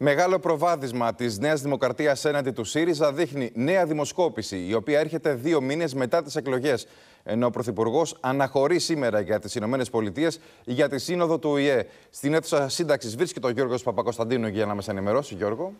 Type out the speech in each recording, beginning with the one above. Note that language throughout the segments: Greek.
Μεγάλο προβάδισμα της Νέας Δημοκρατίας έναντι του ΣΥΡΙΖΑ δείχνει νέα δημοσκόπηση, η οποία έρχεται δύο μήνες μετά τις εκλογές. Ενώ ο Πρωθυπουργός αναχωρεί σήμερα για τις ΗΠΑ για τη σύνοδο του ΟΗΕ. Στην αίθουσα σύνταξης βρίσκεται ο Γιώργος Παπακοσταντίνου για να μας ενημερώσει, Γιώργο.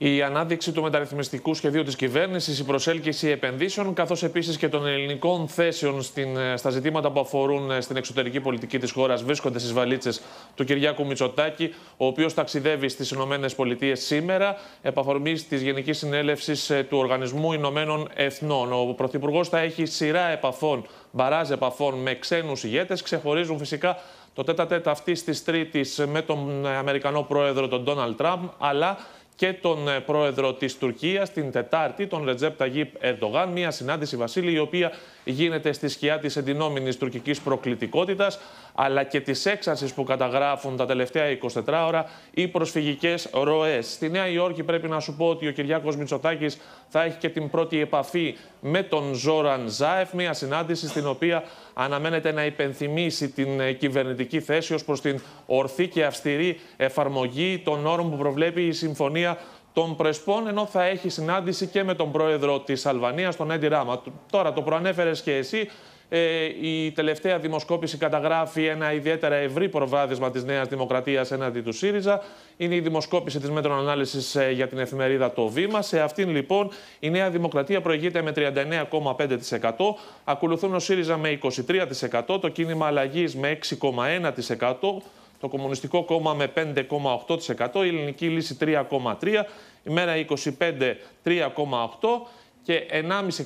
Η ανάδειξη του μεταρρυθμιστικού σχεδίου της κυβέρνησης, η προσέλκυση επενδύσεων, καθώς επίσης και των ελληνικών θέσεων στην, ε, στα ζητήματα που αφορούν ε, στην εξωτερική πολιτική της χώρας, βρίσκονται στις βαλίτσες του Κυριάκου Μητσοτάκη, ο οποίος ταξιδεύει στις ΗΠΑ σήμερα, επαφορμή της Γενικής Συνέλευσης ε, του Οργανισμού Ηνωμένων Εθνών. Ο Πρωθυπουργός θα έχει σειρά επαφών, μπαράζ επαφών με ξένους ηγέτες, ξεχωρίζουν φυσικά το τέτα αυτή της Τρίτης με τον Αμερικανό πρόεδρο τον Ντόναλτ Τραμπ, αλλά και τον ε, πρόεδρο της Τουρκίας την Τετάρτη, τον Ρετζέπ Ταγίπ Ερντογάν. Μια συνάντηση, Βασίλη, η οποία γίνεται στη σκιά της εντυνόμενης τουρκικής προκλητικότητας αλλά και της έξαρσης που καταγράφουν τα τελευταία 24 ώρα οι προσφυγικές ροές. Στη Νέα Υόρκη, πρέπει να σου πω ότι ο Κυριάκος Μητσοτάκης θα έχει και την πρώτη επαφή με τον Ζόραν Ζάεφ. Μια συνάντηση στην οποία αναμένεται να υπενθυμίσει την ε, κυβερνητική θέση ως προς την ορθή και αυστηρή εφαρμογή των όρων που προβλέπει η Συμφωνία τον των Πρεσπών, ενώ θα έχει συνάντηση και με τον πρόεδρο της Αλβανίας, τον Έντι Ράμα. Τώρα, το προανέφερες και εσύ. Ε, η τελευταία δημοσκόπηση καταγράφει ένα ιδιαίτερα ευρύ προβάδισμα της Νέας Δημοκρατίας έναντι του ΣΥΡΙΖΑ. Είναι η δημοσκόπηση της μέτρων ανάλυσης ε, για την εφημερίδα Το Βήμα. Σε αυτήν λοιπόν η Νέα Δημοκρατία προηγείται με 39,5%. Ακολουθούν ο ΣΥΡΙΖΑ με 23%, το κίνημα αλλαγής με 6,1% το Κομμουνιστικό Κόμμα με 5,8%, η Ελληνική Λύση 3,3%, η Μέρα 25 3,8% και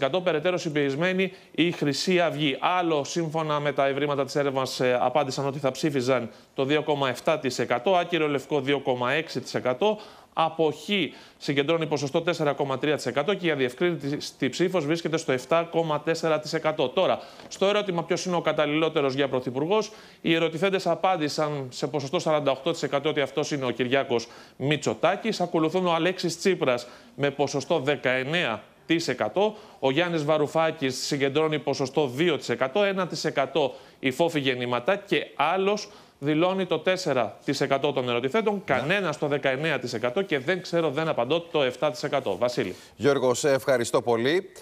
1,5% περαιτέρω συμπερισμένη η Χρυσή Αυγή. Άλλο, σύμφωνα με τα ευρήματα της έρευνας, ε, απάντησαν ότι θα ψήφιζαν το 2,7%, άκυρο λευκό 2,6%, Αποχή συγκεντρώνει ποσοστό 4,3% και η αδιευκρίνητη ψήφος βρίσκεται στο 7,4%. Τώρα, στο ερώτημα ποιος είναι ο καταλληλότερος για πρωθυπουργός, οι ερωτηθέντες απάντησαν σε ποσοστό 48% ότι αυτός είναι ο Κυριάκος Μητσοτάκης. Ακολουθούν ο Αλέξης Τσίπρας με ποσοστό 19%. Ο Γιάννης Βαρουφάκης συγκεντρώνει ποσοστό 2%, 1% η φόφη γεννηματά και άλλος δηλώνει το 4% των ερωτηθέντων, ναι. κανένας το 19% και δεν ξέρω, δεν απαντώ το 7%. Βασίλη. Γιώργο, σε ευχαριστώ πολύ.